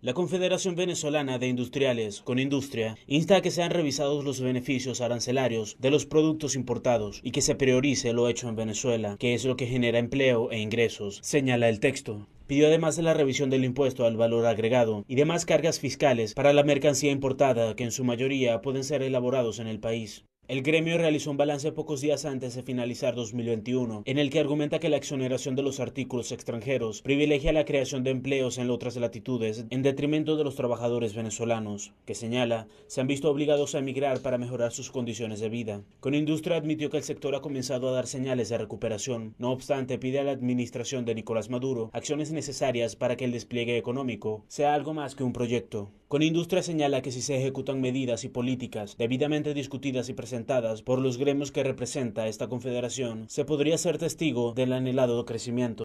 La Confederación Venezolana de Industriales, con Industria, insta a que sean revisados los beneficios arancelarios de los productos importados y que se priorice lo hecho en Venezuela, que es lo que genera empleo e ingresos, señala el texto. Pidió además la revisión del impuesto al valor agregado y demás cargas fiscales para la mercancía importada que en su mayoría pueden ser elaborados en el país. El gremio realizó un balance pocos días antes de finalizar 2021, en el que argumenta que la exoneración de los artículos extranjeros privilegia la creación de empleos en otras latitudes en detrimento de los trabajadores venezolanos, que señala se han visto obligados a emigrar para mejorar sus condiciones de vida. Con Industria admitió que el sector ha comenzado a dar señales de recuperación, no obstante pide a la administración de Nicolás Maduro acciones necesarias para que el despliegue económico sea algo más que un proyecto. Con Industria señala que si se ejecutan medidas y políticas debidamente discutidas y presentadas por los gremios que representa esta confederación, se podría ser testigo del anhelado crecimiento.